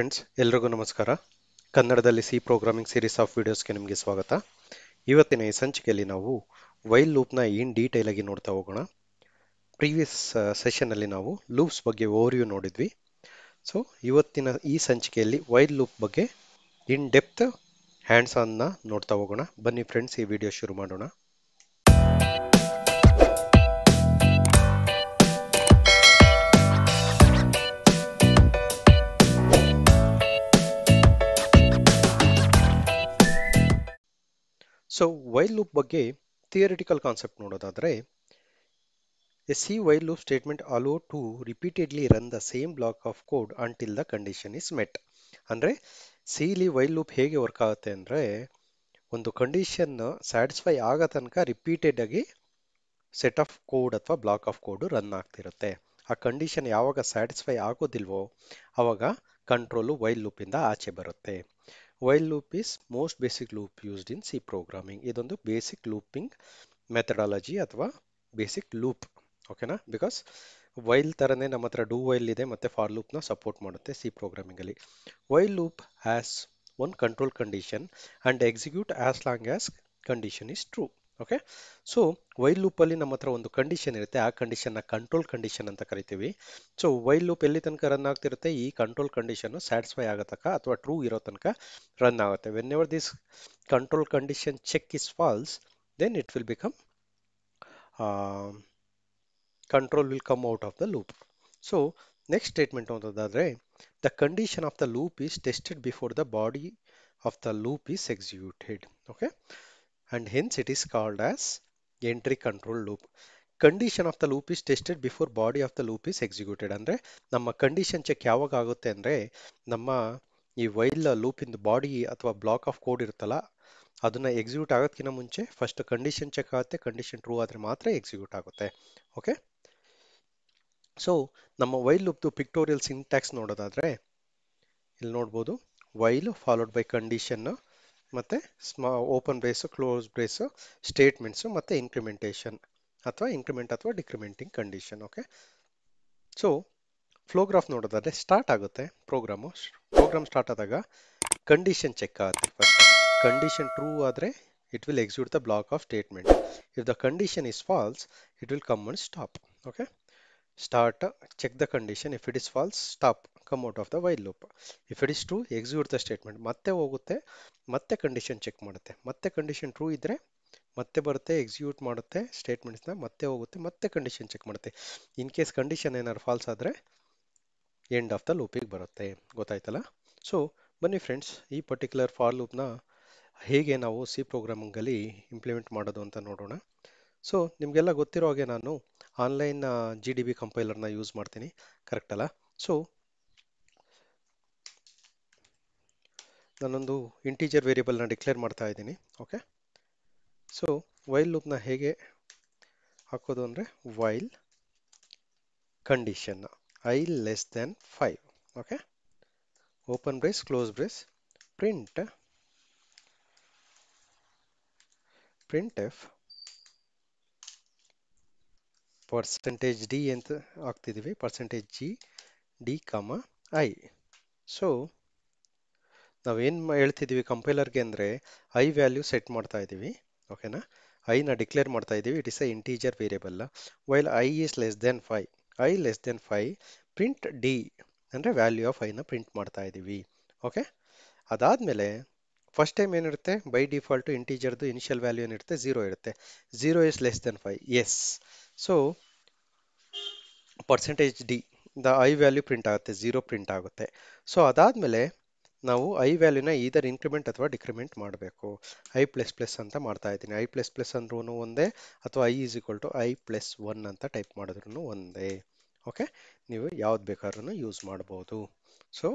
friends ಎಲ್ರಿಗೂ ನಮಸ್ಕಾರ ಕನ್ನಡದಲ್ಲಿ ಸಿ ಪ್ರೋಗ್ರಾಮಿಂಗ್ ಸೀರೀಸ್ ಆಫ್ ವಿಡಿಯೋಸ್ಗೆ ನಿಮಗೆ ಸ್ವಾಗತ ಇವತ್ತಿನ ಈ ಸಂಚಿಕೆಯಲ್ಲಿ ನಾವು ವೈಲ್ ಲೂಪ್ನ ಇನ್ ಡೀಟೇಲ್ ಆಗಿ ನೋಡ್ತಾ ಹೋಗೋಣ ಪ್ರೀವಿಯಸ್ ಸೆಷನಲ್ಲಿ ನಾವು ಲೂಪ್ಸ್ ಬಗ್ಗೆ ಓವರ್ವ್ಯೂ ನೋಡಿದ್ವಿ ಸೊ ಇವತ್ತಿನ ಈ ಸಂಚಿಕೆಯಲ್ಲಿ ವೈಲ್ ಲೂಪ್ ಬಗ್ಗೆ ಇನ್ ಡೆಪ್ತ್ ಹ್ಯಾಂಡ್ಸ್ ಆನ್ನ ನೋಡ್ತಾ ಹೋಗೋಣ ಬನ್ನಿ ಫ್ರೆಂಡ್ಸ್ ಈ ವಿಡಿಯೋ ಶುರು ಮಾಡೋಣ ಸೊ ವೈಲ್ ಲೂಪ್ ಬಗ್ಗೆ ಥಿಯರಿಟಿಕಲ್ ಕಾನ್ಸೆಪ್ಟ್ ನೋಡೋದಾದರೆ a C while loop statement allow to repeatedly run the same block of code until the condition is met ಅಂದರೆ ಸಿಲಿ ವೈಲ್ ಲೂಪ್ ಹೇಗೆ ವರ್ಕ್ ಆಗುತ್ತೆ ಅಂದರೆ ಒಂದು ಕಂಡೀಷನ್ ಸ್ಯಾಟಿಸ್ಫೈ ಆಗೋ ತನಕ ರಿಪೀಟೆಡ್ ಆಗಿ ಸೆಟ್ ಆಫ್ ಕೋಡ್ ಅಥವಾ ಬ್ಲಾಕ್ ಆಫ್ ಕೋಡು ರನ್ ಆಗ್ತಿರುತ್ತೆ ಆ ಕಂಡೀಷನ್ ಯಾವಾಗ ಸ್ಯಾಟಿಸ್ಫೈ ಆಗೋದಿಲ್ವೋ ಆವಾಗ ಕಂಟ್ರೋಲು ವೈಲ್ ಲೂಪಿಂದ ಆಚೆ ಬರುತ್ತೆ while loop is most basic loop used in C programming ಇದೊಂದು ಬೇಸಿಕ್ ಲೂಪಿಂಗ್ ಮೆಥಡಾಲಜಿ ಅಥವಾ ಬೇಸಿಕ್ ಲೂಪ್ ಓಕೆನಾ ಬಿಕಾಸ್ ವೈಲ್ ಥರನೇ ನಮ್ಮ ಹತ್ರ ಡೂ ವೈಲ್ ಇದೆ ಮತ್ತು ಫಾರ್ ಲೂಪ್ನ ಸಪೋರ್ಟ್ ಮಾಡುತ್ತೆ ಸಿ ಪ್ರೋಗ್ರಾಮಿಂಗಲ್ಲಿ while loop has one control condition and execute as long as condition is true okay so while ಲೂಪಲ್ಲಿ ನಮ್ಮ ಹತ್ರ ಒಂದು ಕಂಡೀಷನ್ ಇರುತ್ತೆ ಆ ಕಂಡೀಷನ್ನ ಕಂಟ್ರೋಲ್ ಕಂಡೀಷನ್ ಅಂತ ಕರಿತೀವಿ ಸೊ ವೈಲ್ ಲೂಪ್ ಎಲ್ಲಿ ತನಕ ರನ್ ಆಗ್ತಿರುತ್ತೆ ಈ ಕಂಟ್ರೋಲ್ ಕಂಡೀಷನ್ನು ಸ್ಯಾಟಿಸ್ಫೈ ಆಗೋ ತನಕ ಅಥವಾ ಟ್ರೂ ಇರೋ ತನಕ ರನ್ ಆಗುತ್ತೆ whenever this control condition check is false then it will become control will come out of the loop so next statement ಅಂತದಾದರೆ the condition of the loop is tested before the body of the loop is executed okay and hence it is called as entry control loop condition of the loop is tested before body of the loop is executed ಅಂದರೆ ನಮ್ಮ condition check ಯಾವಾಗ ಆಗುತ್ತೆ ಅಂದರೆ ನಮ್ಮ ಈ while ಲೂಪಿಂದ body ಅಥವಾ block of code ಇರುತ್ತಲ್ಲ ಅದನ್ನು ಎಕ್ಸಿಕ್ಯೂಟ್ ಆಗೋದಕ್ಕಿಂತ ಮುಂಚೆ ಫಸ್ಟ್ ಕಂಡೀಷನ್ ಚೆಕ್ ಆಗುತ್ತೆ ಕಂಡೀಷನ್ ಟ್ರೂ ಆದರೆ ಮಾತ್ರ ಎಕ್ಸಿಕ್ಯೂಟ್ ಆಗುತ್ತೆ ಓಕೆ ಸೊ ನಮ್ಮ ವೈಲ್ ಲೂಪ್ದು ಪಿಕ್ಟೋರಿಯಲ್ ಸಿಂಟ್ಯಾಕ್ಸ್ ನೋಡೋದಾದರೆ ಇಲ್ಲಿ ನೋಡ್ಬೋದು ವೈಲು ಫಾಲೋಡ್ ಬೈ ಕಂಡೀಷನ್ನು ಮತ್ತು ಸ್ಮಾ open brace close brace statements ಮತ್ತು ಇಂಕ್ರಿಮೆಂಟೇಷನ್ ಅಥವಾ ಇನ್ಕ್ರಿಮೆಂಟ್ ಅಥವಾ decrementing condition okay so flow graph ನೋಡೋದಾದರೆ ಸ್ಟಾರ್ಟ್ ಆಗುತ್ತೆ ಪ್ರೋಗ್ರಾಮು ಪ್ರೋಗ್ರಾಮ್ ಸ್ಟಾರ್ಟ್ ಆದಾಗ ಕಂಡೀಷನ್ ಚೆಕ್ ಆಗುತ್ತೆ ಫಸ್ಟ್ ಕಂಡೀಷನ್ ಟ್ರೂ ಆದರೆ it will execute the block of statement if the condition is false it will come and stop okay start check the condition if it is false stop come out of the while loop if it is true execute the statement ಮತ್ತೆ ಹೋಗುತ್ತೆ ಮತ್ತೆ condition check ಮಾಡುತ್ತೆ ಮತ್ತೆ condition true ಇದ್ದರೆ ಮತ್ತೆ ಬರುತ್ತೆ execute ಮಾಡುತ್ತೆ ಸ್ಟೇಟ್ಮೆಂಟ್ಸ್ನ ಮತ್ತೆ ಹೋಗುತ್ತೆ ಮತ್ತೆ ಕಂಡೀಷನ್ ಚೆಕ್ ಮಾಡುತ್ತೆ ಇನ್ ಕೇಸ್ ಕಂಡೀಷನ್ ಏನಾದ್ರು ಫಾಲ್ಸ್ ಆದರೆ ಎಂಡ್ ಆಫ್ ದ ಲೂಪಿಗೆ ಬರುತ್ತೆ ಗೊತ್ತಾಯ್ತಲ್ಲ ಸೊ ಬನ್ನಿ ಫ್ರೆಂಡ್ಸ್ ಈ ಪರ್ಟಿಕ್ಯುಲರ್ ಫಾರ್ ಲೂಪ್ನ ಹೇಗೆ ನಾವು ಸಿ ಪ್ರೋಗ್ರಾಮಿಂಗಲ್ಲಿ ಇಂಪ್ಲಿಮೆಂಟ್ ಮಾಡೋದು ಅಂತ ನೋಡೋಣ ಸೊ ನಿಮಗೆಲ್ಲ ಗೊತ್ತಿರೋ ಹಾಗೆ ನಾನು ಆನ್ಲೈನ್ ಜಿ ಡಿ ಬಿ ಕಂಪೈಲರ್ನ ಯೂಸ್ ಮಾಡ್ತೀನಿ ಕರೆಕ್ಟಲ್ಲ ಸೊ ನಾನೊಂದು ಇಂಟೀಜರ್ ವೇರಿಯಬಲ್ನ ಡಿಕ್ಲೇರ್ ಮಾಡ್ತಾ ಇದ್ದೀನಿ ಓಕೆ ಸೊ ವೈಲ್ ಲೂಪ್ನ ಹೇಗೆ ಹಾಕೋದು ಅಂದರೆ ವೈಲ್ ಕಂಡೀಷನ್ನ I less than five okay open brace close brace print print F percentage D ಅಂತ ಹಾಕ್ತಿದ್ದೀವಿ ಪರ್ಸೆಂಟೇಜ್ ಜಿ ಡಿ ಕಾಮ ಐ ಸೊ ನಾವೇನು ಹೇಳ್ತಿದ್ದೀವಿ ಕಂಪೈಲರ್ಗೆ ಅಂದರೆ ಐ ವ್ಯಾಲ್ಯೂ ಸೆಟ್ ಮಾಡ್ತಾ ಇದ್ದೀವಿ ಓಕೆನಾ ಐನ ಡಿಕ್ಲೇರ್ ಮಾಡ್ತಾ ಇದ್ದೀವಿ it is a integer variable while I is less than five I less than five print D ಅಂದರೆ ವ್ಯಾಲ್ಯೂ ಆಫ್ ಐನ ಪ್ರಿಂಟ್ ಮಾಡ್ತಾ ಇದ್ದೀವಿ ಓಕೆ ಅದಾದಮೇಲೆ ಫಸ್ಟ್ ಟೈಮ್ ಏನಿರುತ್ತೆ ಬೈ ಡಿಫಾಲ್ಟು ಇಂಟೀಜರ್ದು ಇನಿಷಿಯಲ್ ವ್ಯಾಲ್ಯೂ ಏನಿರುತ್ತೆ ಝೀರೋ ಇರುತ್ತೆ zero is less than five yes so percentage D the I value print ಆಗುತ್ತೆ ಝೀರೋ ಪ್ರಿಂಟ್ ಆಗುತ್ತೆ ಸೊ ಅದಾದಮೇಲೆ ನಾವು ಐ ವ್ಯಾಲ್ಯೂನ ಈದರ್ ಇನ್ಕ್ರಿಮೆಂಟ್ ಅಥವಾ ಡಿಕ್ರಿಮೆಂಟ್ ಮಾಡಬೇಕು ಐ ಪ್ಲಸ್ ಪ್ಲಸ್ ಅಂತ ಮಾಡ್ತಾ ಇದ್ದೀನಿ ಐ ಪ್ಲಸ್ ಪ್ಲಸ್ ಅಂದ್ರೂ ಒಂದೇ ಅಥವಾ I is equal to I plus one ಅಂತ ಟೈಪ್ ಮಾಡಿದ್ರು ಒಂದೇ ಓಕೆ ನೀವು ಯಾವ್ದು ಬೇಕಾದ್ರೂ ಯೂಸ್ ಮಾಡ್ಬೋದು ಸೊ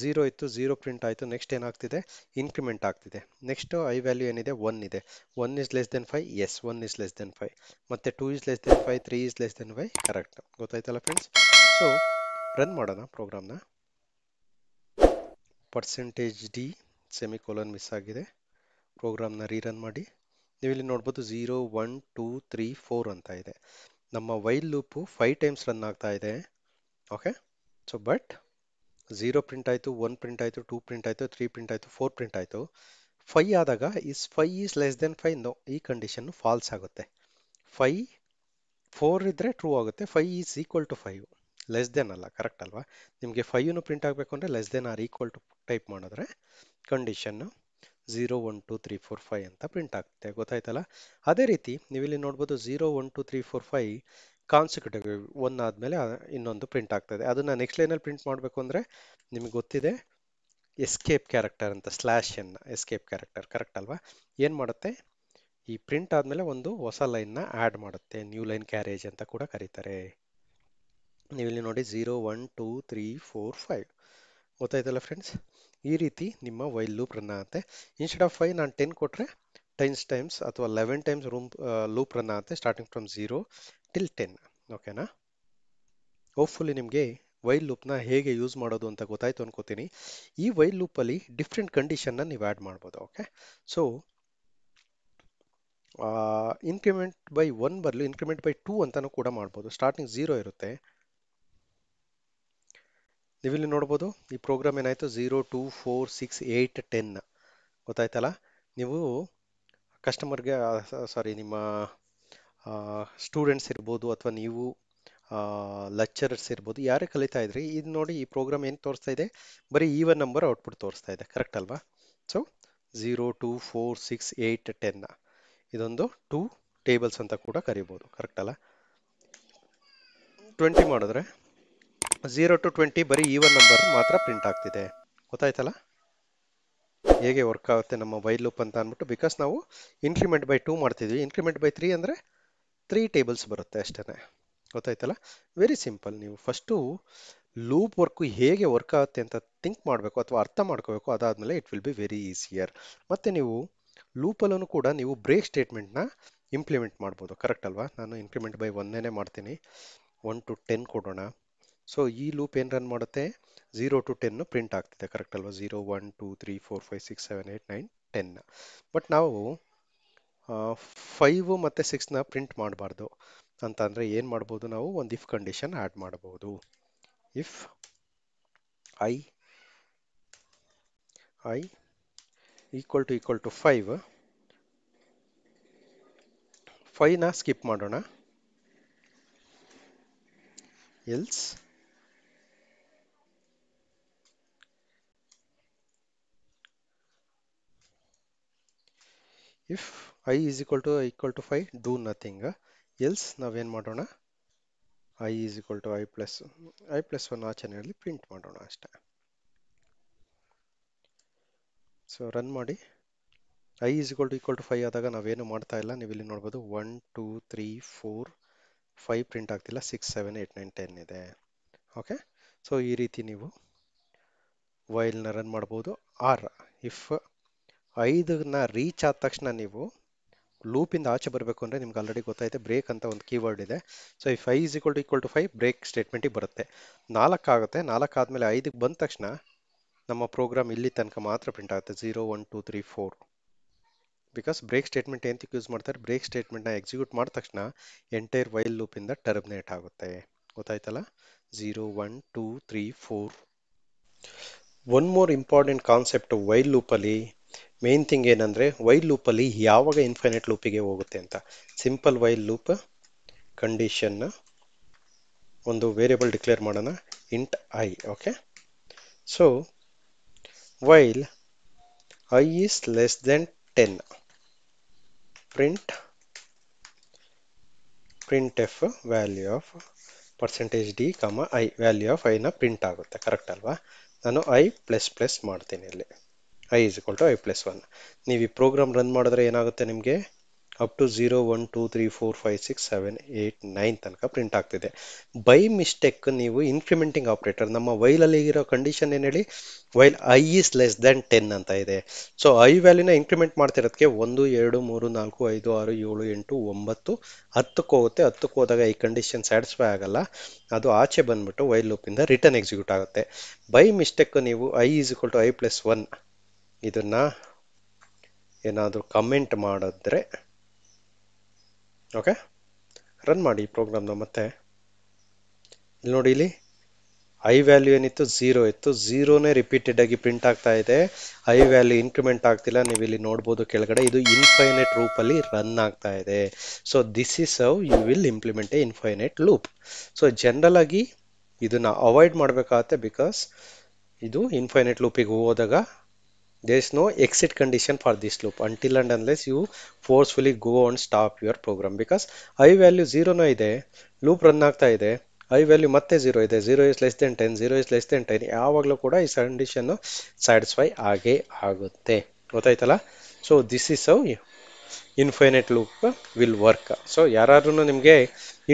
ಝೀರೋ ಇತ್ತು ಝೀರೋ ಪ್ರಿಂಟ್ ಆಯಿತು ನೆಕ್ಸ್ಟ್ ಏನಾಗ್ತಿದೆ ಇನ್ಕ್ರಿಮೆಂಟ್ ಆಗ್ತಿದೆ ನೆಕ್ಸ್ಟು ಐ ವ್ಯಾಲ್ಯೂ ಏನಿದೆ ಒನ್ ಇದೆ one is less than five yes one is less than five ಮತ್ತು two is less than five three is less than five correct ಗೊತ್ತಾಯ್ತಲ್ಲ friends so run ಮಾಡೋಣ ಪ್ರೋಗ್ರಾಮ್ನ percentage D semicolon miss ಆಗಿದೆ ಪ್ರೋಗ್ರಾಮ್ನ rerun ಮಾಡಿ ನೀವಿಲ್ಲಿ ನೋಡ್ಬೋದು zero one two three four ಅಂತ ಇದೆ ನಮ್ಮ while loop five times run ಆಗ್ತಾ ಇದೆ okay so but zero print ಆಯಿತು ಒನ್ ಪ್ರಿಂಟ್ ಆಯಿತು ಟೂ ಪ್ರಿಂಟ್ ಆಯಿತು ತ್ರೀ ಪ್ರಿಂಟ್ ಆಯಿತು ಫೋರ್ ಪ್ರಿಂಟ್ ಆಯಿತು ಫೈ ಆದಾಗ is five is less than five no ಈ ಕಂಡೀಷನ್ನು ಫಾಲ್ಸ್ ಆಗುತ್ತೆ ಫೈ ಫೋರ್ ಇದ್ದರೆ ಟ್ರೂ ಆಗುತ್ತೆ five is equal to five less then ಅಲ್ಲ ಕರೆಕ್ಟ್ ಅಲ್ವಾ ನಿಮಗೆ ಫೈವ್ನು ಪ್ರಿಂಟ್ ಆಗಬೇಕು ಅಂದರೆ less than or equal to type ಮಾಡಿದ್ರೆ ಕಂಡೀಷನ್ನು zero one two three four five ಅಂತ ಪ್ರಿಂಟ್ ಆಗುತ್ತೆ ಗೊತ್ತಾಯ್ತಲ್ಲ ಅದೇ ರೀತಿ ನೀವು ಇಲ್ಲಿ ನೋಡ್ಬೋದು zero one two three four five consecutive one ಆದಮೇಲೆ ಇನ್ನೊಂದು ಪ್ರಿಂಟ್ ಆಗ್ತದೆ ಅದನ್ನು ನೆಕ್ಸ್ಟ್ ಲೈನಲ್ಲಿ ಪ್ರಿಂಟ್ ಮಾಡಬೇಕು ಅಂದರೆ ನಿಮಗೆ ಗೊತ್ತಿದೆ ಎಸ್ಕೇಪ್ ಕ್ಯಾರೆಕ್ಟರ್ ಅಂತ ಸ್ಲ್ಯಾಶ್ ಎಸ್ಕೇಪ್ ಕ್ಯಾರೆಕ್ಟರ್ ಕರೆಕ್ಟ್ ಅಲ್ವಾ ಏನು ಮಾಡುತ್ತೆ ಈ ಪ್ರಿಂಟ್ ಆದಮೇಲೆ ಒಂದು ಹೊಸ ಲೈನ್ನ ಆ್ಯಡ್ ಮಾಡುತ್ತೆ ನ್ಯೂ ಲೈನ್ ಕ್ಯಾರೇಜ್ ಅಂತ ಕೂಡ ಕರೀತಾರೆ ನೀವಿಲ್ಲಿ ನೋಡಿ zero one two three four five ಗೊತ್ತಾಯ್ತಲ್ಲ ಫ್ರೆಂಡ್ಸ್ ಈ ರೀತಿ ನಿಮ್ಮ ವೈಲ್ ಲೂಪ್ ರನ್ ಆಗುತ್ತೆ ಇನ್ಸ್ಟೆಡ್ ಆಫ್ ಫೈವ್ ನಾನು ಟೆನ್ ಕೊಟ್ಟರೆ ಟೆನ್ಸ್ ಟೈಮ್ಸ್ ಅಥವಾ eleven times room loop run ಆಗುತ್ತೆ starting from zero till ten ಓಕೆನಾ ಹೋಪ್ಫುಲಿ ನಿಮಗೆ ವೈಲ್ ಲೂಪ್ನ ಹೇಗೆ ಯೂಸ್ ಮಾಡೋದು ಅಂತ ಗೊತ್ತಾಯ್ತು ಅನ್ಕೋತೀನಿ ಈ ವೈಲ್ ಲೂಪಲ್ಲಿ ಡಿಫ್ರೆಂಟ್ ಕಂಡೀಷನ್ನ ನೀವು ಆ್ಯಡ್ ಮಾಡ್ಬೋದು okay so increment by one ಬರಲು ಇನ್ಕ್ರಿಮೆಂಟ್ ಬೈ ಟೂ ಅಂತಲೂ ಕೂಡ ಮಾಡ್ಬೋದು ಸ್ಟಾರ್ಟಿಂಗ್ ಝೀರೋ ಇರುತ್ತೆ ನೀವಿಲ್ಲಿ ನೋಡ್ಬೋದು ಈ ಪ್ರೋಗ್ರಾಮ್ ಏನಾಯಿತು zero two four six eight ten ಗೊತ್ತಾಯ್ತಲ್ಲ ನೀವು ಕಸ್ಟಮರ್ಗೆ ಸಾರಿ ನಿಮ್ಮ ಸ್ಟೂಡೆಂಟ್ಸ್ ಇರ್ಬೋದು ಅಥವಾ ನೀವು ಲೆಕ್ಚರರ್ಸ್ ಇರ್ಬೋದು ಯಾರೇ ಕಲಿತಾ ಇದ್ರಿ ಇದು ನೋಡಿ ಈ ಪ್ರೋಗ್ರಾಮ್ ಏನು ತೋರಿಸ್ತಾ ಇದೆ ಬರೀ ಈವನ್ ನಂಬರ್ ಔಟ್ಪುಟ್ ತೋರಿಸ್ತಾ ಇದೆ ಕರೆಕ್ಟ್ ಅಲ್ವಾ so zero two four six eight ಟೆನ್ನ ಇದೊಂದು ಟೂ ಟೇಬಲ್ಸ್ ಅಂತ ಕೂಡ ಕರಿಬೋದು ಕರೆಕ್ಟ್ ಅಲ್ಲ ಟ್ವೆಂಟಿ ಮಾಡಿದ್ರೆ ಝೀರೋ ಟು ಟ್ವೆಂಟಿ ಬರೀ ಈವನ್ ನಂಬರ್ ಮಾತ್ರ ಪ್ರಿಂಟ್ ಆಗ್ತಿದೆ ಗೊತ್ತಾಯ್ತಲ್ಲ ಹೇಗೆ ವರ್ಕ್ ಆಗುತ್ತೆ ನಮ್ಮ ವೈಲ್ ಲೂಪ್ ಅಂತ ಅಂದ್ಬಿಟ್ಟು ಬಿಕಾಸ್ ನಾವು ಇನ್ಕ್ರಿಮೆಂಟ್ ಬೈ ಟೂ ಮಾಡ್ತಿದ್ವಿ ಇನ್ಕ್ರಿಮೆಂಟ್ ಬೈ ತ್ರೀ ಅಂದರೆ ತ್ರೀ ಟೇಬಲ್ಸ್ ಬರುತ್ತೆ ಅಷ್ಟೇ ಗೊತ್ತಾಯ್ತಲ್ಲ ವೆರಿ ಸಿಂಪಲ್ ನೀವು ಫಸ್ಟು ಲೂಪ್ ವರ್ಕು ಹೇಗೆ ವರ್ಕ್ ಆಗುತ್ತೆ ಅಂತ ಥಿಂಕ್ ಮಾಡಬೇಕು ಅಥವಾ ಅರ್ಥ ಮಾಡ್ಕೋಬೇಕು ಅದಾದಮೇಲೆ it will be very easier ಮತ್ತು ನೀವು ಲೂಪಲ್ಲೂ ಕೂಡ ನೀವು ಬ್ರೇಕ್ ಸ್ಟೇಟ್ಮೆಂಟ್ನ ಇಂಪ್ಲಿಮೆಂಟ್ ಮಾಡ್ಬೋದು ಕರೆಕ್ಟ್ ಅಲ್ವಾ ನಾನು ಇನ್ಕ್ರಿಮೆಂಟ್ ಬೈ ಒಂದೇ ಮಾಡ್ತೀನಿ ಒನ್ ಟು ಟೆನ್ ಕೊಡೋಣ ಸೊ ಈ ಲೂಪ್ ಏನು ರನ್ ಮಾಡುತ್ತೆ ಝೀರೋ ಟು ಟೆನ್ನು ಪ್ರಿಂಟ್ ಆಗ್ತಿದೆ ಕರೆಕ್ಟ್ ಅಲ್ವಾ zero one two three four five six seven eight nine ten but ನಾವು ಫೈವ್ ಮತ್ತು ಸಿಕ್ಸ್ನ ಪ್ರಿಂಟ್ ಮಾಡಬಾರ್ದು ಅಂತ ಅಂದರೆ ಏನು ಮಾಡ್ಬೋದು ನಾವು ಒಂದು ಇಫ್ ಕಂಡೀಷನ್ ಆ್ಯಡ್ ಮಾಡ್ಬೋದು if I I equal to equal to five ಫೈವ್ನ ಸ್ಕಿಪ್ ಮಾಡೋಣ else if I is equal to equal to five do nothing else ನಾವೇನು ಮಾಡೋಣ I is equal to I plus I plus one ಆಚರಣೆಯಲ್ಲಿ print ಮಾಡೋಣ ಅಷ್ಟೇ so run ಮಾಡಿ I is equal to equal to five ಆದಾಗ ನಾವೇನು ಮಾಡ್ತಾ ಇಲ್ಲ ನೀವು ಇಲ್ಲಿ ನೋಡ್ಬೋದು one two three four five print ಆಗ್ತಿಲ್ಲ six seven eight nine ten ಇದೆ ಓಕೆ ಸೊ ಈ ರೀತಿ ನೀವು ವೈಲ್ನ ರನ್ ಮಾಡ್ಬೋದು ಆರ್ ಇಫ್ ಐದನ್ನ ರೀಚ್ ಆದ ತಕ್ಷಣ ನೀವು ಲೂಪಿಂದ ಆಚೆ ಬರಬೇಕು ಅಂದರೆ ನಿಮ್ಗೆ ಆಲ್ರೆಡಿ ಗೊತ್ತಾಯ್ತು ಬ್ರೇಕ್ ಅಂತ ಒಂದು ಕೀವರ್ಡ್ ಇದೆ ಸೊ ಈ five is equal to equal to five break ಸ್ಟೇಟ್ಮೆಂಟಿಗೆ ಬರುತ್ತೆ ನಾಲ್ಕು ಆಗುತ್ತೆ ನಾಲ್ಕು ಆದಮೇಲೆ ಐದಕ್ಕೆ ಬಂದ ತಕ್ಷಣ ನಮ್ಮ ಪ್ರೋಗ್ರಾಮ್ ಇಲ್ಲಿ ತನಕ ಮಾತ್ರ ಪ್ರಿಂಟ್ ಆಗುತ್ತೆ zero one two three four because break statement ಏನಕ್ಕೆ ಯೂಸ್ ಮಾಡ್ತಾರೆ ಬ್ರೇಕ್ ಸ್ಟೇಟ್ಮೆಂಟ್ನ ಎಕ್ಸಿಕ್ಯೂಟ್ ಮಾಡಿದ ತಕ್ಷಣ ಎಂಟೈರ್ ವೈಲ್ ಲೂಪಿಂದ ಟರ್ಮಿನೇಟ್ ಆಗುತ್ತೆ ಗೊತ್ತಾಯ್ತಲ್ಲ zero one two three four one more important concept while ಲೂಪಲ್ಲಿ ಮೇನ್ ಥಿಂಗ್ ಏನಂದರೆ ವೈಲ್ ಲೂಪಲ್ಲಿ ಯಾವಾಗ ಇನ್ಫೈನೈಟ್ ಲೂಪಿಗೆ ಹೋಗುತ್ತೆ ಅಂತ ಸಿಂಪಲ್ ವೈಲ್ ಲೂಪ್ ಕಂಡೀಷನ್ನ ಒಂದು ವೇರಿಯಬಲ್ ಡಿಕ್ಲೇರ್ ಮಾಡೋಣ int i okay so while I is less than ten print print printf value of percentage d comma i value of ಐನ ಪ್ರಿಂಟ್ ಆಗುತ್ತೆ ಕರೆಕ್ಟ್ ಅಲ್ವಾ ನಾನು ಐ ಪ್ಲಸ್ ಪ್ಲಸ್ ಮಾಡ್ತೀನಿ ಇಲ್ಲಿ i is equal to I plus one ನೀವು ಈ program run ಮಾಡಿದ್ರೆ ಏನಾಗುತ್ತೆ ನಿಮಗೆ up to zero one two three four five six seven eight nine ತನಕ ಪ್ರಿಂಟ್ ಆಗ್ತಿದೆ ಬೈ ಮಿಸ್ಟೇಕ್ ನೀವು ಇನ್ಕ್ರಿಮೆಂಟಿಂಗ್ ಆಪ್ರೇಟರ್ ನಮ್ಮ ವೈಲಲ್ಲಿಗಿರೋ ಕಂಡೀಷನ್ ಏನು ಹೇಳಿ while I is less than ten ಅಂತ ಇದೆ ಸೊ ಐ ವ್ಯಾಲ್ಯೂನ ಇನ್ಕ್ರಿಮೆಂಟ್ ಮಾಡ್ತಿರೋದಕ್ಕೆ ಒಂದು ಎರಡು ಮೂರು ನಾಲ್ಕು ಐದು ಆರು ಏಳು ಎಂಟು ಒಂಬತ್ತು ಹತ್ತಕ್ಕೆ ಹೋಗುತ್ತೆ ಹತ್ತಕ್ಕೆ ಹೋದಾಗ ಈ ಕಂಡೀಷನ್ ಸ್ಯಾಟಿಸ್ಫೈ ಆಗಲ್ಲ ಅದು ಆಚೆ ಬಂದುಬಿಟ್ಟು ವೈಲ್ ಲೂಪಿಂದ ರಿಟರ್ನ್ ಎಕ್ಸಿಕ್ಯೂಟ್ ಆಗುತ್ತೆ ಬೈ ಮಿಸ್ಟೇಕ್ ನೀವು i is equal to I plus one ಇದನ್ನು ಏನಾದರೂ ಕಮೆಂಟ್ ಮಾಡಿದ್ರೆ ಓಕೆ ರನ್ ಮಾಡಿ ಪ್ರೋಗ್ರಾಮ್ನ ಮತ್ತೆ ಇಲ್ಲಿ ನೋಡಿ ಇಲ್ಲಿ ಐ ವ್ಯಾಲ್ಯೂ ಏನಿತ್ತು ಝೀರೋ ಇತ್ತು ಝೀರೋನೇ ರಿಪೀಟೆಡ್ ಆಗಿ ಪ್ರಿಂಟ್ ಆಗ್ತಾ ಇದೆ ಐ ವ್ಯಾಲ್ಯೂ ಇನ್ಕ್ರಿಮೆಂಟ್ ಆಗ್ತಿಲ್ಲ ನೀವು ಇಲ್ಲಿ ನೋಡ್ಬೋದು ಕೆಳಗಡೆ ಇದು ಇನ್ಫೈನೈಟ್ ರೂಪಲ್ಲಿ ರನ್ ಆಗ್ತಾ ಇದೆ so this is how you will implement a loop so general ಆಗಿ ಇದನ್ನು ಅವಾಯ್ಡ್ ಮಾಡಬೇಕಾಗತ್ತೆ ಬಿಕಾಸ್ ಇದು ಇನ್ಫೈನೈಟ್ ಲೂಪಿಗೆ ಹೋದಾಗ is no exit condition for this loop until until unless you forcefully go on stop stop your program because i value 0ನ ಇದೆ loop run ಆಗ್ತಾ ಇದೆ ಐ ವ್ಯಾಲ್ಯೂ ಮತ್ತೆ ಝೀರೋ ಇದೆ zero is less than ten zero is less than ten ಯಾವಾಗಲೂ ಕೂಡ ಈ condition satisfy ಆಗೇ ಆಗುತ್ತೆ ಗೊತ್ತಾಯ್ತಲ್ಲ so this is how infinite loop will work so ಯಾರಾದ್ರೂ ನಿಮಗೆ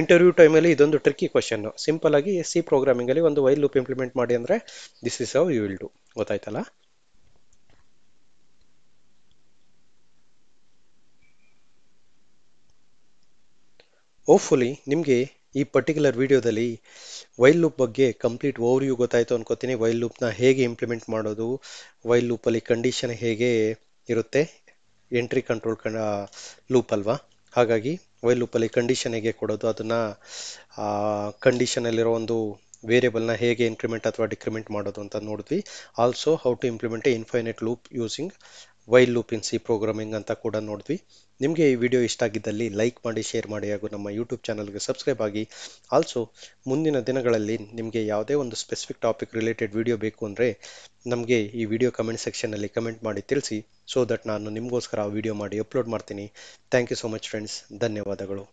ಇಂಟರ್ವ್ಯೂ ಟೈಮಲ್ಲಿ ಇದೊಂದು ಟ್ರಿಕಿ ಕ್ವಶನ್ನು ಸಿಂಪಲ್ ಆಗಿ ಸಿ ಪ್ರೋಗ್ರಾಮಿಂಗಲ್ಲಿ ಒಂದು ವೈ ಲೂಪ್ ಇಂಪ್ಲಿಮೆಂಟ್ ಮಾಡಿ ಅಂದರೆ this is how you will do ಗೊತ್ತಾಯ್ತಲ್ಲ ಹೋಪ್ಫುಲಿ ನಿಮಗೆ ಈ ಪರ್ಟಿಕ್ಯುಲರ್ ವೀಡಿಯೋದಲ್ಲಿ ವೈಲ್ ಲೂಪ್ ಬಗ್ಗೆ ಕಂಪ್ಲೀಟ್ ಓವರ್ವ್ಯೂ ಗೊತ್ತಾಯಿತು ಅನ್ಕೋತೀನಿ ವೈಲ್ ಲೂಪ್ನ ಹೇಗೆ ಇಂಪ್ಲಿಮೆಂಟ್ ಮಾಡೋದು ವೈಲ್ ಲೂಪಲ್ಲಿ ಕಂಡೀಷನ್ ಹೇಗೆ ಇರುತ್ತೆ ಎಂಟ್ರಿ ಕಂಟ್ರೋಲ್ ಕಂಡ ಲೂಪ್ ಅಲ್ವಾ ಹಾಗಾಗಿ ವೈಲ್ ಲೂಪಲ್ಲಿ ಕಂಡೀಷನ್ ಹೇಗೆ ಕೊಡೋದು ಅದನ್ನು ಕಂಡೀಷನಲ್ಲಿರೋ ಒಂದು ವೇರಿಯಬಲ್ನ ಹೇಗೆ ಇನ್ಕ್ರಿಮೆಂಟ್ ಅಥವಾ ಡಿಕ್ರಿಮೆಂಟ್ ಮಾಡೋದು ಅಂತ ನೋಡಿದ್ವಿ also how to implement a infinite loop using while loop C programming ಅಂತ ಕೂಡ ನೋಡಿದ್ವಿ ನಿಮಗೆ ಈ ವಿಡಿಯೋ ಇಷ್ಟ ಆಗಿದ್ದಲ್ಲಿ ಲೈಕ್ ಮಾಡಿ ಶೇರ್ ಮಾಡಿ ಹಾಗೂ ನಮ್ಮ ಯೂಟ್ಯೂಬ್ ಚಾನಲ್ಗೆ ಸಬ್ಸ್ಕ್ರೈಬ್ ಆಗಿ ಆಲ್ಸೋ ಮುಂದಿನ ದಿನಗಳಲ್ಲಿ ನಿಮಗೆ ಯಾವುದೇ ಒಂದು ಸ್ಪೆಸಿಫಿಕ್ ಟಾಪಿಕ್ ರಿಲೇಟೆಡ್ ವಿಡಿಯೋ ಬೇಕು ಅಂದರೆ ನಮಗೆ ಈ ವಿಡಿಯೋ ಕಮೆಂಟ್ ಸೆಕ್ಷನ್ನಲ್ಲಿ ಕಮೆಂಟ್ ಮಾಡಿ ತಿಳಿಸಿ ಸೊ ದಟ್ ನಾನು ನಿಮಗೋಸ್ಕರ ಆ ವಿಡಿಯೋ ಮಾಡಿ ಅಪ್ಲೋಡ್ ಮಾಡ್ತೀನಿ thank you so much friends ಧನ್ಯವಾದಗಳು